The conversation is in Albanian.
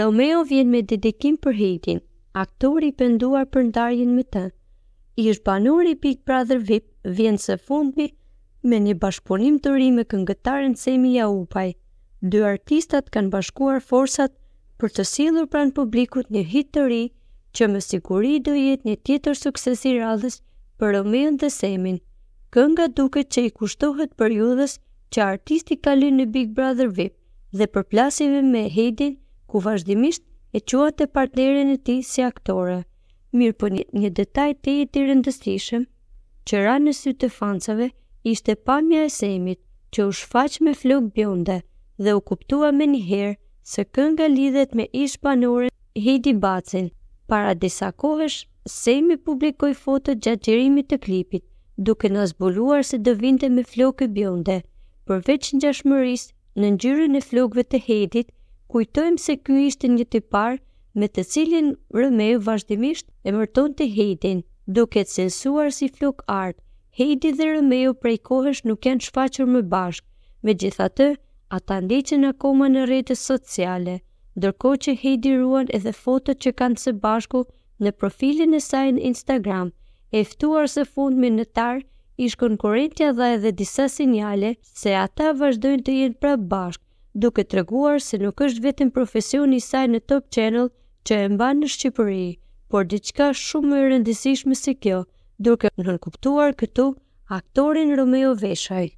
Romeo vjen me dedikim për hejtin, aktori pënduar për ndarjen me të. I është i Big Brother VIP vjen së fundi me një bashkëpunim të ri me këngëtarën Semi Jaupaj. Dy artistat kanë bashkuar forsat për të sillur pranë publikut një hit të ri që me siguri do jetë një tjetër sukses i radhës për Romeo dhe Semin. Kënga duket që i kushtohet periudhës që artisti ka në Big Brother VIP dhe përplasjeve me Hedin ku vazhdimisht e të partnerin e ti si aktore. Mirë për po një, detaj të i të rëndësishëm, që ra në sy të fancave, ishte pamja e semit që u shfaq me flok bjonde dhe u kuptua me njëherë se kënga lidhet me ish panurin Heidi Bacin. Para disa kohësh, semi publikoj foto gjatë gjerimit të klipit, duke në zbuluar se dë vinte me flokë bjonde, përveç në gjashmëris në njyre në flokëve të hedit, kujtojmë se ky ishte një tipar me të cilin Romeo vazhdimisht e mërton të hejtin, duke të sensuar si fluk artë. Heidi dhe Romeo prej kohësh nuk janë shfaqur më bashkë, me gjitha të, ata ndeqen akoma në rrjetet sociale, Dërko që Heidi ruan edhe fotot që kanë së bashku në profilin e saj në Instagram, eftuar se fund minëtar, ish konkurentja dhe edhe disa sinjale se ata vazhdojnë të jenë pra bashkë, duke të reguar se nuk është vetën profesion i saj në Top Channel që e mba në Shqipëri, por diqka shumë më rëndësishme si kjo, duke nënkuptuar këtu aktorin Romeo Veshaj.